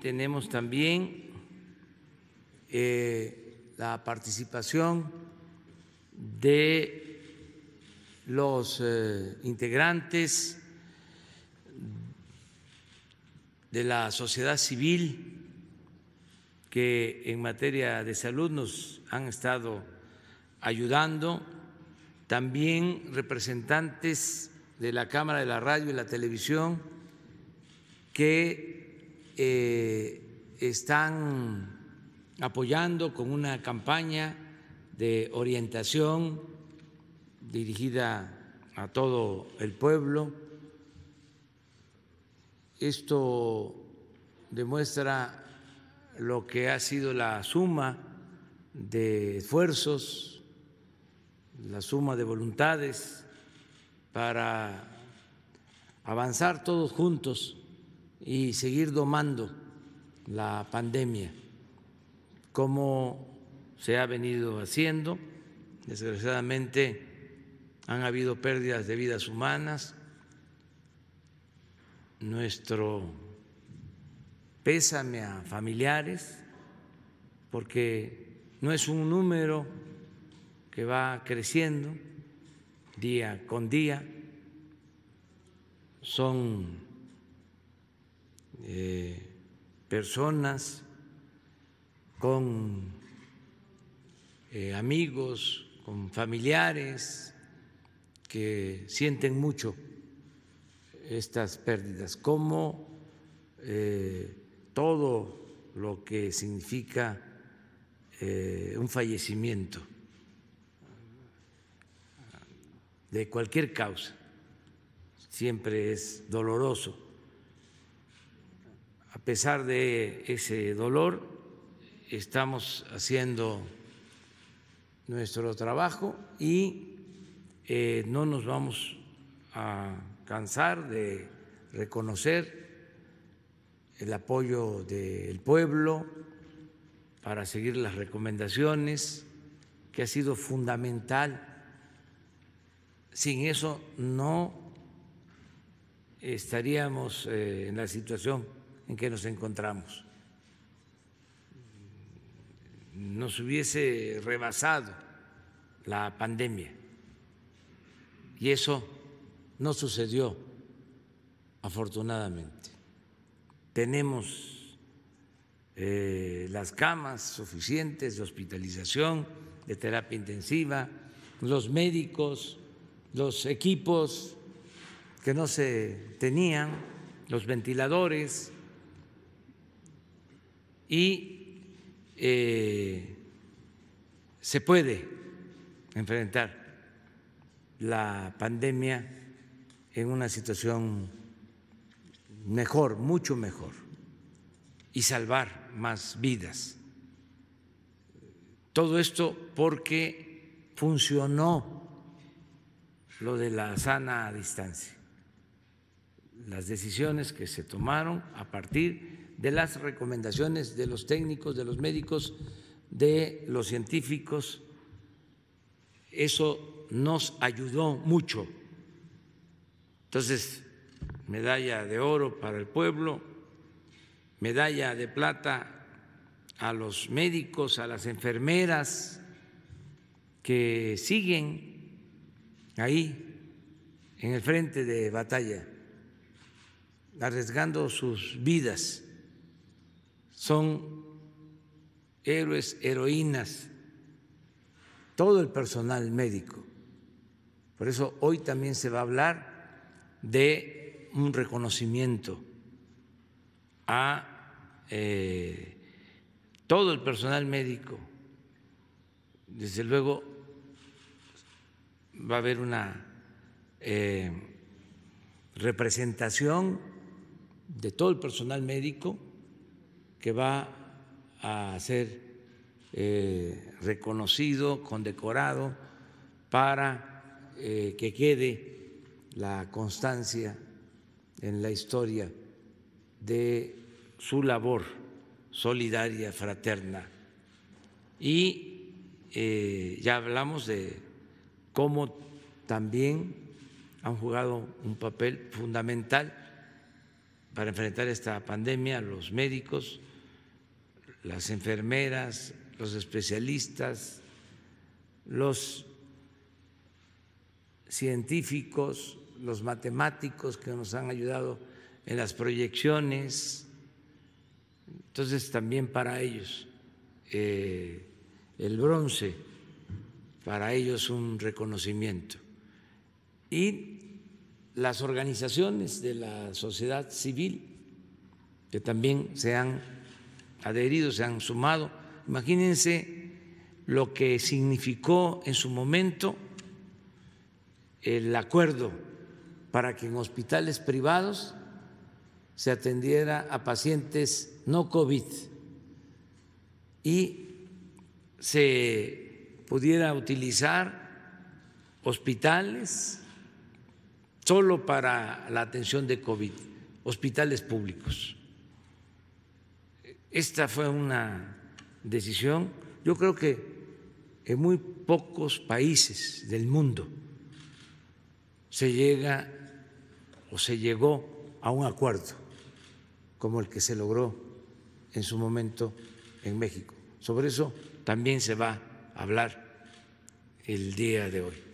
Tenemos también eh, la participación de los eh, integrantes de la sociedad civil que en materia de salud nos han estado ayudando, también representantes de la Cámara de la Radio y la Televisión que eh, están apoyando con una campaña de orientación dirigida a todo el pueblo. Esto demuestra lo que ha sido la suma de esfuerzos, la suma de voluntades para avanzar todos juntos y seguir domando la pandemia, como se ha venido haciendo. Desgraciadamente han habido pérdidas de vidas humanas. Nuestro pésame a familiares, porque no es un número que va creciendo día con día, son eh, personas, con eh, amigos, con familiares que sienten mucho estas pérdidas, como eh, todo lo que significa un fallecimiento de cualquier causa siempre es doloroso a pesar de ese dolor, estamos haciendo nuestro trabajo y eh, no nos vamos a cansar de reconocer el apoyo del pueblo para seguir las recomendaciones, que ha sido fundamental. Sin eso no estaríamos eh, en la situación en que nos encontramos. Nos hubiese rebasado la pandemia y eso no sucedió, afortunadamente. Tenemos eh, las camas suficientes de hospitalización, de terapia intensiva, los médicos, los equipos que no se tenían, los ventiladores, y eh, se puede enfrentar la pandemia en una situación mejor, mucho mejor, y salvar más vidas. Todo esto porque funcionó lo de la sana distancia, las decisiones que se tomaron a partir de las recomendaciones de los técnicos, de los médicos, de los científicos. Eso nos ayudó mucho. Entonces, medalla de oro para el pueblo, medalla de plata a los médicos, a las enfermeras que siguen ahí en el frente de batalla, arriesgando sus vidas son héroes, heroínas, todo el personal médico. Por eso hoy también se va a hablar de un reconocimiento a eh, todo el personal médico. Desde luego va a haber una eh, representación de todo el personal médico que va a ser eh, reconocido, condecorado, para eh, que quede la constancia en la historia de su labor solidaria, fraterna. Y eh, ya hablamos de cómo también han jugado un papel fundamental para enfrentar esta pandemia, los médicos, las enfermeras, los especialistas, los científicos, los matemáticos que nos han ayudado en las proyecciones. Entonces también para ellos eh, el bronce, para ellos un reconocimiento. Y las organizaciones de la sociedad civil que también se han adherido, se han sumado. Imagínense lo que significó en su momento el acuerdo para que en hospitales privados se atendiera a pacientes no COVID y se pudiera utilizar hospitales solo para la atención de COVID, hospitales públicos. Esta fue una decisión, yo creo que en muy pocos países del mundo se llega o se llegó a un acuerdo como el que se logró en su momento en México. Sobre eso también se va a hablar el día de hoy.